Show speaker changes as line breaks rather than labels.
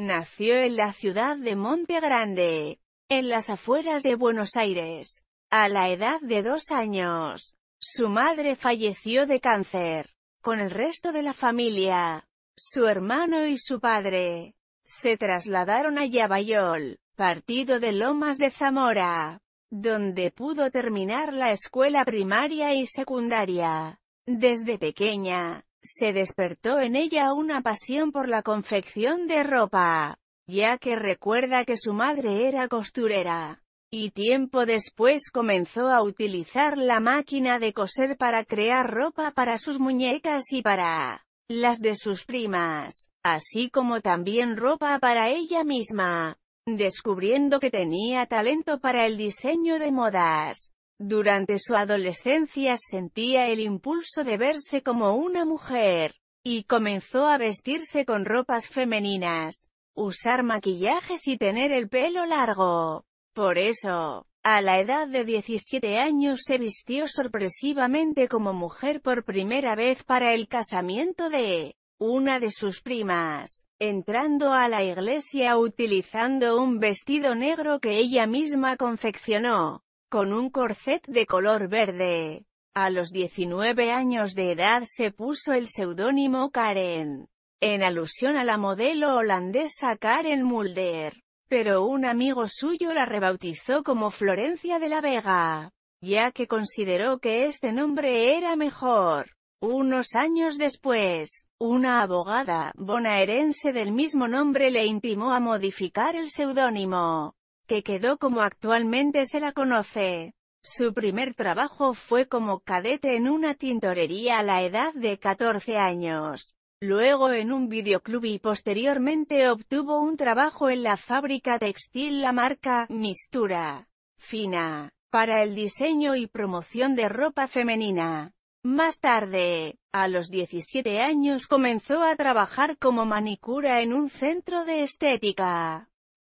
Nació en la ciudad de Monte Grande, en las afueras de Buenos Aires, a la edad de dos años. Su madre falleció de cáncer. Con el resto de la familia, su hermano y su padre, se trasladaron a Yabayol, partido de Lomas de Zamora, donde pudo terminar la escuela primaria y secundaria. Desde pequeña, se despertó en ella una pasión por la confección de ropa, ya que recuerda que su madre era costurera. Y tiempo después comenzó a utilizar la máquina de coser para crear ropa para sus muñecas y para las de sus primas, así como también ropa para ella misma, descubriendo que tenía talento para el diseño de modas. Durante su adolescencia sentía el impulso de verse como una mujer, y comenzó a vestirse con ropas femeninas, usar maquillajes y tener el pelo largo. Por eso, a la edad de 17 años se vistió sorpresivamente como mujer por primera vez para el casamiento de una de sus primas, entrando a la iglesia utilizando un vestido negro que ella misma confeccionó con un corset de color verde. A los 19 años de edad se puso el seudónimo Karen, en alusión a la modelo holandesa Karen Mulder, pero un amigo suyo la rebautizó como Florencia de la Vega, ya que consideró que este nombre era mejor. Unos años después, una abogada bonaerense del mismo nombre le intimó a modificar el seudónimo que quedó como actualmente se la conoce. Su primer trabajo fue como cadete en una tintorería a la edad de 14 años, luego en un videoclub y posteriormente obtuvo un trabajo en la fábrica textil la marca Mistura Fina, para el diseño y promoción de ropa femenina. Más tarde, a los 17 años comenzó a trabajar como manicura en un centro de estética.